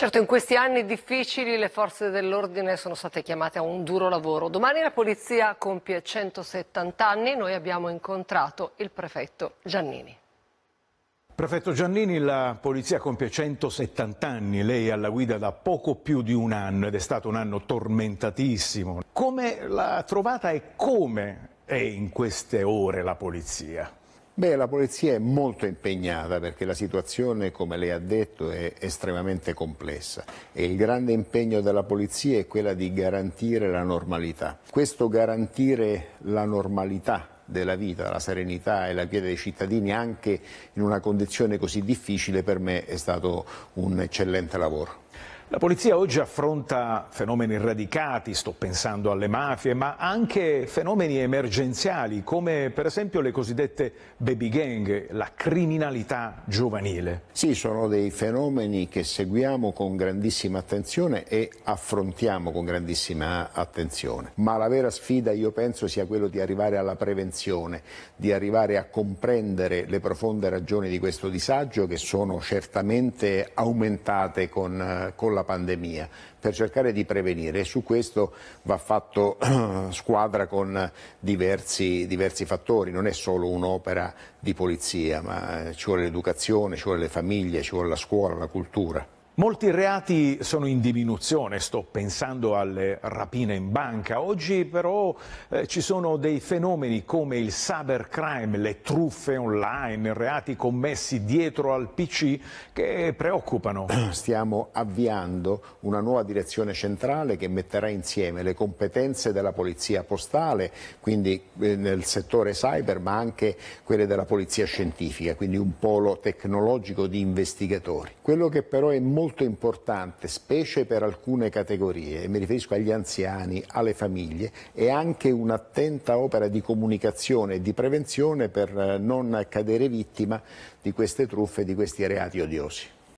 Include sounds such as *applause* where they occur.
Certo, in questi anni difficili le forze dell'ordine sono state chiamate a un duro lavoro. Domani la polizia compie 170 anni, noi abbiamo incontrato il prefetto Giannini. Prefetto Giannini, la polizia compie 170 anni, lei è alla guida da poco più di un anno ed è stato un anno tormentatissimo. Come l'ha trovata e come è in queste ore la polizia? Beh, la polizia è molto impegnata perché la situazione, come lei ha detto, è estremamente complessa e il grande impegno della polizia è quella di garantire la normalità. Questo garantire la normalità della vita, la serenità e la pietà dei cittadini anche in una condizione così difficile per me è stato un eccellente lavoro. La polizia oggi affronta fenomeni radicati, sto pensando alle mafie, ma anche fenomeni emergenziali come per esempio le cosiddette baby gang, la criminalità giovanile. Sì, sono dei fenomeni che seguiamo con grandissima attenzione e affrontiamo con grandissima attenzione, ma la vera sfida io penso sia quello di arrivare alla prevenzione, di arrivare a comprendere le profonde ragioni di questo disagio che sono certamente aumentate con, con la la pandemia per cercare di prevenire e su questo va fatto *clears throat* squadra con diversi, diversi fattori, non è solo un'opera di polizia ma ci vuole l'educazione, ci vuole le famiglie, ci vuole la scuola, la cultura. Molti reati sono in diminuzione, sto pensando alle rapine in banca. Oggi però eh, ci sono dei fenomeni come il cybercrime, le truffe online, reati commessi dietro al PC che preoccupano. *clears throat* Stiamo avviando una nuova direzione centrale che metterà insieme le competenze della polizia postale, quindi eh, nel settore cyber, ma anche quelle della polizia scientifica, quindi un polo tecnologico di investigatori. Quello che però è molto molto importante, specie per alcune categorie, mi riferisco agli anziani, alle famiglie, e anche un'attenta opera di comunicazione e di prevenzione per eh, non cadere vittima di queste truffe e di questi reati odiosi.